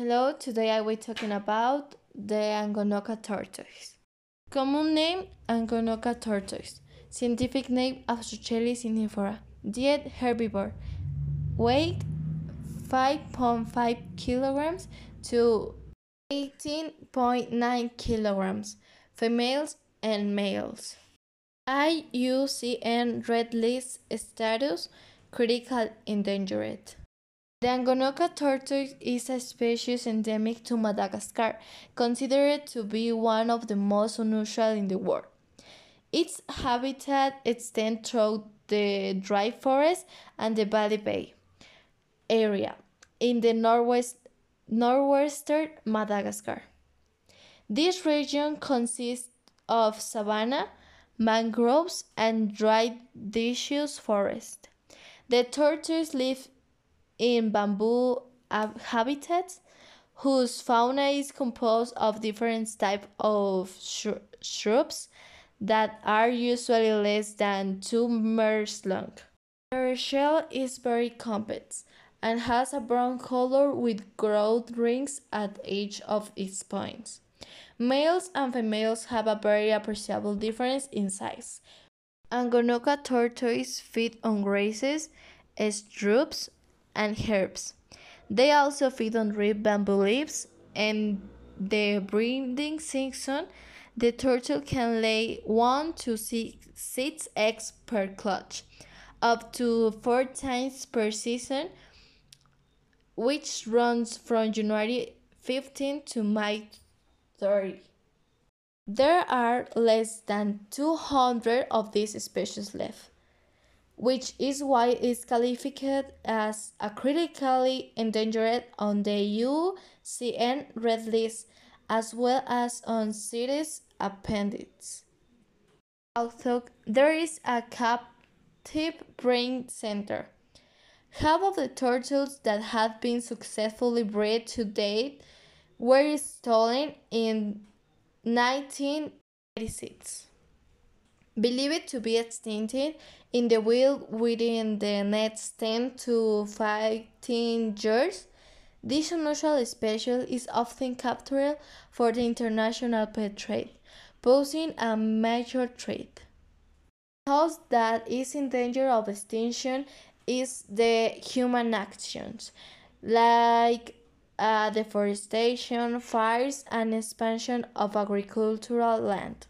Hello, today I will be talking about the Angonoka tortoise. Common name Angonoka tortoise. Scientific name Afrochele sinifora. Diet herbivore. Weight 5.5 kilograms to 18.9 kilograms. Females and males. IUCN Red List status critical endangered. The Angonoka tortoise is a species endemic to Madagascar, considered to be one of the most unusual in the world. Its habitat extends throughout the dry forest and the Valley Bay area in the northwest, northwestern Madagascar. This region consists of savanna, mangroves, and dry deciduous forest. The tortoise lives in bamboo habitats whose fauna is composed of different types of shrubs that are usually less than two meters long. Their shell is very complex and has a brown color with growth rings at each of its points. Males and females have a very appreciable difference in size. Angonoka tortoise feed on grasses, shrubs and herbs. They also feed on ripe bamboo leaves, and the breeding season, the turtle can lay one to six, six eggs per clutch, up to four times per season, which runs from January 15 to May 30. There are less than 200 of these species left which is why it is qualified as a critically endangered on the UCN Red List, as well as on CITES appendix. Although there is a captive breeding center, half of the turtles that have been successfully bred to date were stolen in 1986 believed to be extinct in the wild within the next 10 to 15 years. This unusual species is often captured for the international pet trade, posing a major threat. Cause that is in danger of extinction is the human actions, like uh, deforestation, fires, and expansion of agricultural land.